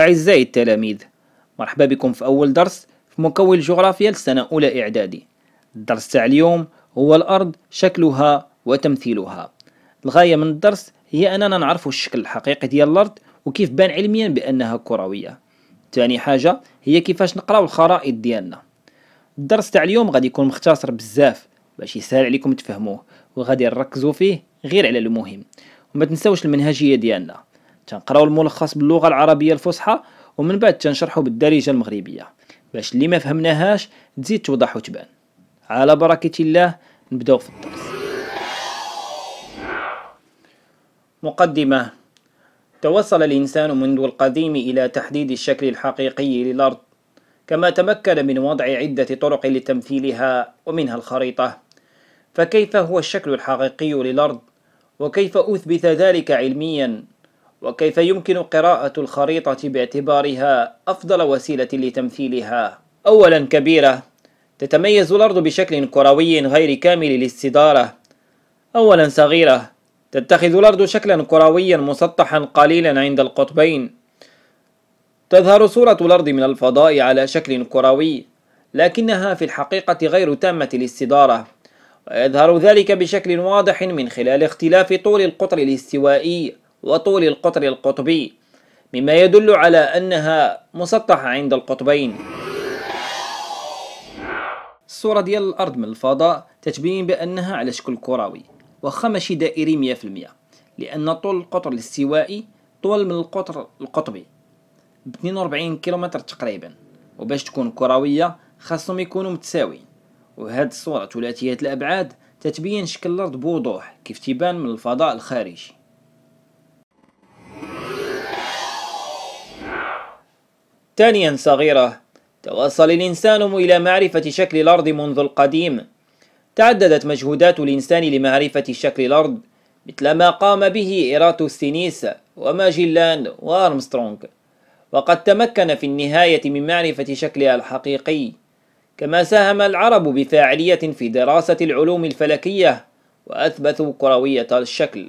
أعزائي التلاميذ مرحبا بكم في أول درس في مكون الجغرافيا لسنة أولى إعدادي الدرس تاع اليوم هو الأرض شكلها وتمثيلها الغاية من الدرس هي أننا نعرف الشكل الحقيقي ديال الأرض وكيف بان علميا بأنها كروية ثاني حاجة هي كيفاش نقراو الخرائط ديالنا الدرس تاع اليوم غادي يكون مختصر بزاف باش يسهل عليكم تفهموه وغادي نركزوا فيه غير على المهم وما تنساوش المنهجية ديالنا تنقراو الملخص باللغه العربيه الفصحى ومن بعد تنشرحو بالدارجه المغربيه باش اللي ما فهمناهاش تزيد توضح وتبان على بركه الله نبداو في الدرس مقدمه توصل الانسان منذ القديم الى تحديد الشكل الحقيقي للارض كما تمكن من وضع عده طرق لتمثيلها ومنها الخريطه فكيف هو الشكل الحقيقي للارض وكيف اثبت ذلك علميا وكيف يمكن قراءة الخريطة باعتبارها أفضل وسيلة لتمثيلها أولا كبيرة تتميز الأرض بشكل كروي غير كامل الاستدارة أولا صغيرة تتخذ الأرض شكلا كرويا مسطحا قليلا عند القطبين تظهر صورة الأرض من الفضاء على شكل كروي لكنها في الحقيقة غير تامة الاستدارة ويظهر ذلك بشكل واضح من خلال اختلاف طول القطر الاستوائي وطول القطر القطبي مما يدل على أنها مسطحة عند القطبين الصورة ديال الأرض من الفضاء تتبين بأنها على شكل كروي وخا ماشي دائري المئة لأن طول القطر الاستوائي طول من القطر القطبي ب 42 كيلومتر تقريبا وباش تكون كروية خاصهم يكونوا متساويين وهاد الصورة ثلاثية الأبعاد تتبين شكل الأرض بوضوح كيف تبان من الفضاء الخارجي ثانيا صغيرة توصل الإنسان إلى معرفة شكل الأرض منذ القديم تعددت مجهودات الإنسان لمعرفة شكل الأرض مثل ما قام به إيراتو سينيس وماجلان وأرمسترونغ وقد تمكن في النهاية من معرفة شكلها الحقيقي كما ساهم العرب بفاعلية في دراسة العلوم الفلكية وأثبتوا كروية الشكل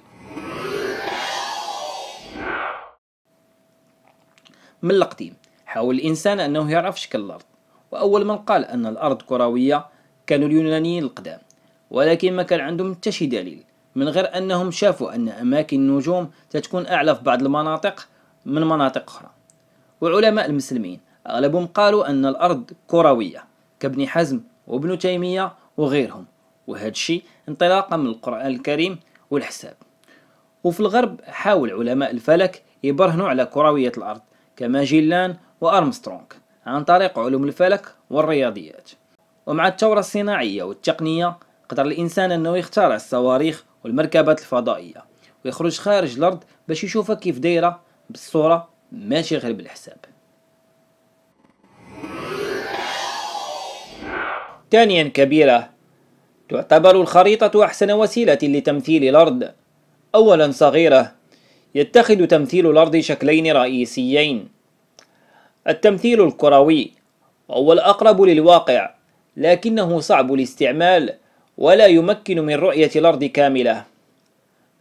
من القديم حاول الإنسان أنه يعرف شكل الأرض وأول من قال أن الأرض كروية كانوا اليونانيين القدام ولكن ما كان عندهم حتى شي دليل من غير أنهم شافوا أن أماكن النجوم تتكون أعلى في بعض المناطق من مناطق أخرى وعلماء المسلمين أغلبهم قالوا أن الأرض كروية كابن حزم وابن تيمية وغيرهم وهذا الشيء انطلاقا من القرآن الكريم والحساب وفي الغرب حاول علماء الفلك يبرهنوا على كروية الأرض كما جيلان وأرمسترونغ عن طريق علوم الفلك والرياضيات ومع الثورة الصناعية والتقنية قدر الإنسان أنه يخترع الصواريخ والمركبات الفضائية ويخرج خارج الأرض باش يشوفها كيف دايرة بالصورة ماشي غير بالحساب ثانيا كبيرة تعتبر الخريطة أحسن وسيلة لتمثيل الأرض أولا صغيرة يتخذ تمثيل الأرض شكلين رئيسيين التمثيل الكروي وهو الأقرب للواقع لكنه صعب الاستعمال ولا يمكن من رؤية الأرض كاملة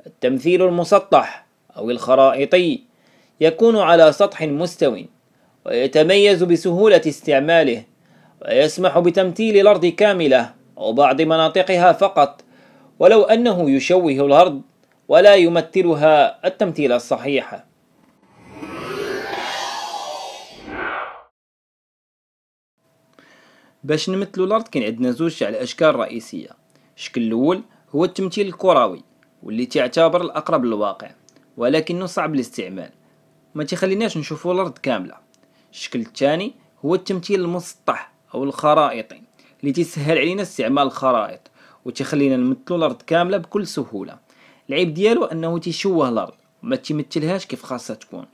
التمثيل المسطح أو الخرائطي يكون على سطح مستو ويتميز بسهولة استعماله ويسمح بتمثيل الأرض كاملة أو بعض مناطقها فقط ولو أنه يشوه الأرض ولا يمثلها التمثيل الصحيح باش نمثلوا الارض كاين عندنا زوج تاع الاشكال الرئيسيه الشكل الاول هو التمثيل الكروي واللي تعتبر الاقرب للواقع ولكنه صعب الاستعمال ما تخليناش نشوفوا الارض كامله الشكل الثاني هو التمثيل المسطح او الخرائطي اللي تسهل علينا استعمال الخرائط وتخلينا نمثلوا الارض كامله بكل سهوله العيب ديالو انه تيشوه الارض وما تمثلهاش كيف خاصها تكون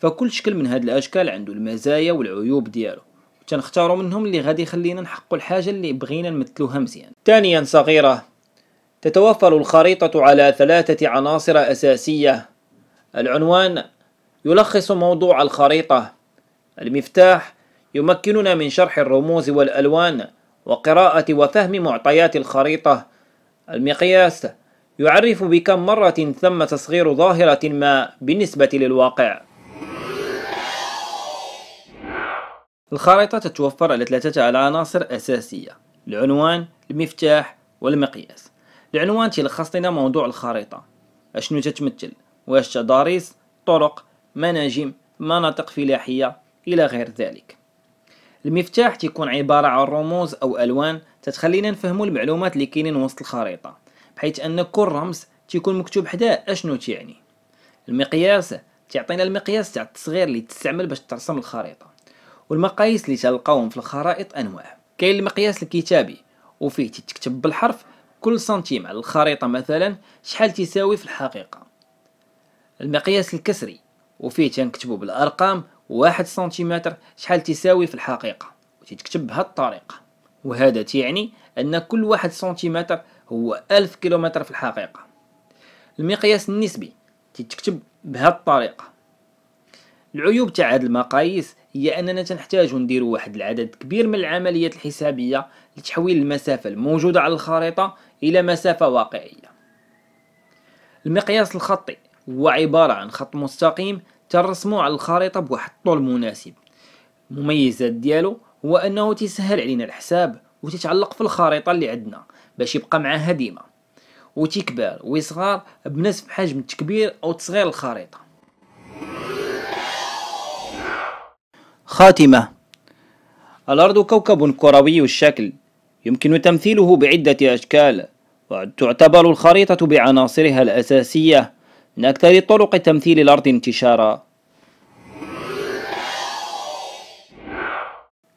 فكل شكل من هاد الاشكال عنده المزايا والعيوب ديالو تنختاروا منهم اللي غادي يخلينا نحققوا الحاجه اللي بغينا نمثلوها مزيان ثانيا صغيره تتوفر الخريطه على ثلاثه عناصر اساسيه العنوان يلخص موضوع الخريطه المفتاح يمكننا من شرح الرموز والالوان وقراءه وفهم معطيات الخريطه المقياس يعرف بكم مره تم تصغير ظاهره ما بالنسبه للواقع الخريطة تتوفر على ثلاثة عناصر أساسية العنوان المفتاح والمقياس العنوان تيلخص لنا موضوع الخريطة أشنو تتمثل واش تضاريس طرق مناجم مناطق فلاحية إلى غير ذلك المفتاح تكون عبارة عن رموز أو ألوان تتخلينا نفهمو المعلومات اللي كاينين وسط الخريطة بحيث أن كل رمز تكون مكتوب حداه أشنو تعني المقياس تعطينا المقياس تاع التصغير اللي تستعمل باش ترسم الخريطة والمقاييس اللي تلقاوهم في الخرائط انواع كاين المقياس الكتابي وفيه تتكتب بالحرف كل سنتيم على الخريطه مثلا شحال تساوي في الحقيقه المقياس الكسري وفيه تنكتبوا بالارقام واحد سنتيمتر شحال تساوي في الحقيقه وتتكتب بهذه الطريقه وهذا تعني ان كل واحد سنتيمتر هو ألف كيلومتر في الحقيقه المقياس النسبي تتكتب بهذه الطريقه العيوب تاع هاد المقاييس هي اننا تنحتاج نديرو واحد العدد كبير من العمليات الحسابيه لتحويل المسافه الموجوده على الخريطه الى مسافه واقعيه المقياس الخطي هو عباره عن خط مستقيم ترسمه على الخريطه بواحد الطول مناسب مميزات ديالو هو انه تسهل علينا الحساب وتتعلق في الخريطه اللي عندنا باش يبقى معاها ديما وتكبر ويصغر بنسب حجم التكبير او تصغير الخريطه خاتمة الأرض كوكب كروي الشكل يمكن تمثيله بعدة أشكال وتعتبر الخريطة بعناصرها الأساسية من أكثر طرق تمثيل الأرض انتشارا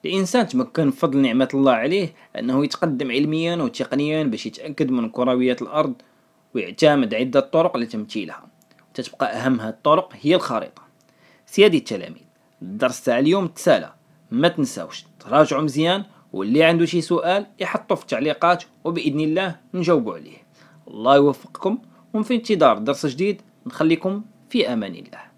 الإنسان تمكن بفضل نعمة الله عليه أنه يتقدم علميا وتقنيا باش يتأكد من كروية الأرض ويعتمد عدة طرق لتمثيلها تتبقى أهم الطرق هي الخريطة سيادي التلاميذ الدرس تاع اليوم تسالى ما تنساوش تراجعوا مزيان واللي عنده شي سؤال يحطوه في التعليقات وباذن الله نجاوبوا عليه الله يوفقكم وفي انتظار درس جديد نخليكم في امان الله